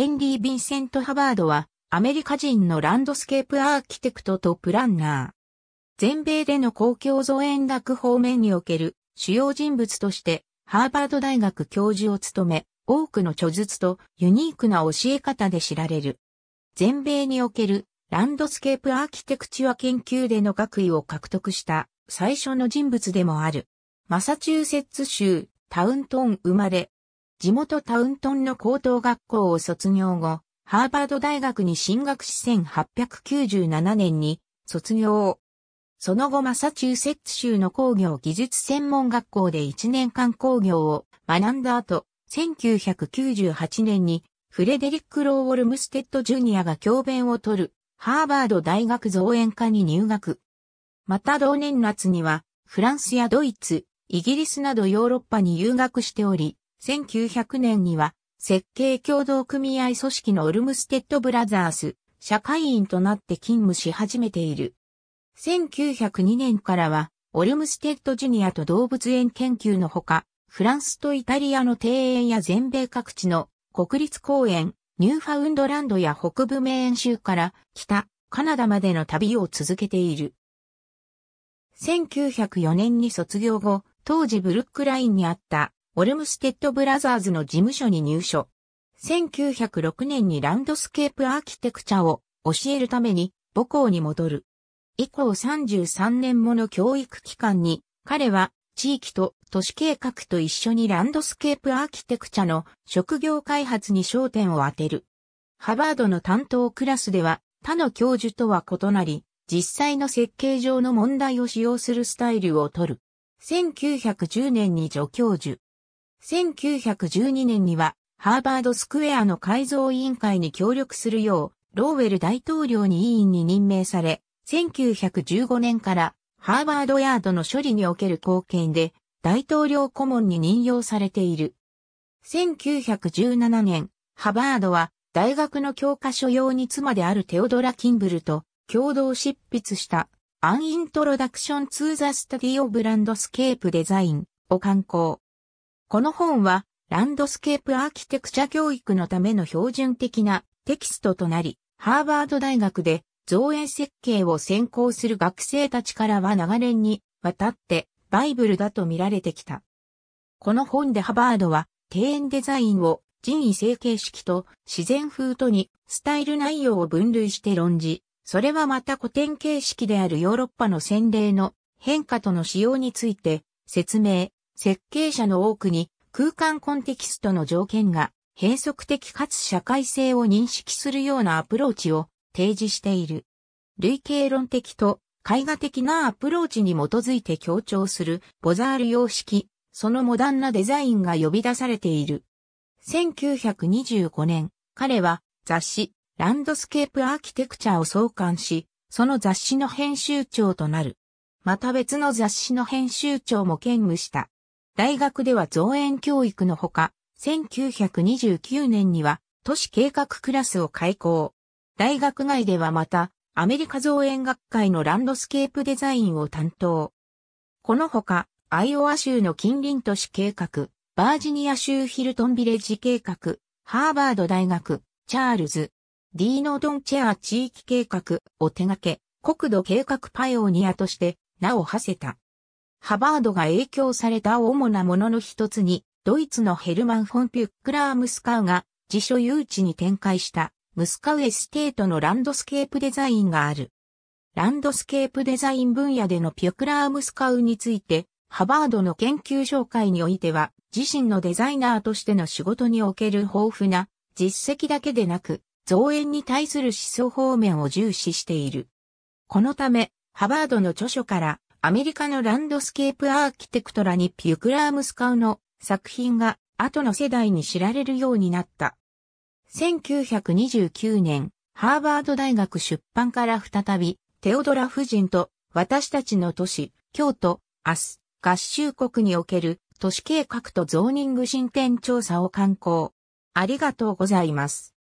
ヘンリー・ヴィンセント・ハバードは、アメリカ人のランドスケープアーキテクトとプランナー。全米での公共造園学方面における主要人物として、ハーバード大学教授を務め、多くの著述とユニークな教え方で知られる。全米におけるランドスケープアーキテクチュア研究での学位を獲得した最初の人物でもある。マサチューセッツ州タウントン生まれ、地元タウントンの高等学校を卒業後、ハーバード大学に進学し1897年に卒業。その後マサチューセッツ州の工業技術専門学校で1年間工業を学んだ後、1998年にフレデリック・ローウォルムステッド・ジュニアが教鞭を取るハーバード大学造園科に入学。また同年夏にはフランスやドイツ、イギリスなどヨーロッパに留学しており、1900年には、設計共同組合組織のオルムステッドブラザース、社会員となって勤務し始めている。1902年からは、オルムステッドジュニアと動物園研究のほか、フランスとイタリアの庭園や全米各地の国立公園、ニューファウンドランドや北部メーン州から北、カナダまでの旅を続けている。1904年に卒業後、当時ブルックラインにあったオルムステッドブラザーズの事務所に入所。1906年にランドスケープアーキテクチャを教えるために母校に戻る。以降33年もの教育期間に、彼は地域と都市計画と一緒にランドスケープアーキテクチャの職業開発に焦点を当てる。ハバードの担当クラスでは他の教授とは異なり、実際の設計上の問題を使用するスタイルをとる。1910年に助教授、1912年には、ハーバードスクエアの改造委員会に協力するよう、ローウェル大統領に委員に任命され、1915年からハーバードヤードの処理における貢献で大統領顧問に任用されている。1917年、ハバードは大学の教科書用に妻であるテオドラ・キンブルと共同執筆したアンイントロダクション・ツー・ザ・スタディオ・ブランドスケープ・デザインを刊行。この本は、ランドスケープアーキテクチャ教育のための標準的なテキストとなり、ハーバード大学で造園設計を専攻する学生たちからは長年にわたってバイブルだと見られてきた。この本でハバードは庭園デザインを人為成形式と自然風とにスタイル内容を分類して論じ、それはまた古典形式であるヨーロッパの洗礼の変化との使用について説明、設計者の多くに空間コンテキストの条件が変則的かつ社会性を認識するようなアプローチを提示している。類型論的と絵画的なアプローチに基づいて強調するボザール様式、そのモダンなデザインが呼び出されている。1925年、彼は雑誌ランドスケープアーキテクチャを創刊し、その雑誌の編集長となる。また別の雑誌の編集長も兼務した。大学では造園教育のほか、1929年には都市計画クラスを開校。大学外ではまた、アメリカ造園学会のランドスケープデザインを担当。このほか、アイオワ州の近隣都市計画、バージニア州ヒルトンビレッジ計画、ハーバード大学、チャールズ、ディーノ・ドンチェア地域計画を手掛け、国土計画パイオニアとして名を馳せた。ハバードが影響された主なものの一つに、ドイツのヘルマン・フォン・ピュックラー・ムスカウが辞書誘致に展開したムスカウエステートのランドスケープデザインがある。ランドスケープデザイン分野でのピュクラー・ムスカウについて、ハバードの研究紹介においては、自身のデザイナーとしての仕事における豊富な実績だけでなく、造園に対する思想方面を重視している。このため、ハバードの著書から、アメリカのランドスケープアーキテクトラニピュクラームスカウの作品が後の世代に知られるようになった。1929年、ハーバード大学出版から再び、テオドラ夫人と私たちの都市、京都、明日、合衆国における都市計画とゾーニング進展調査を刊行。ありがとうございます。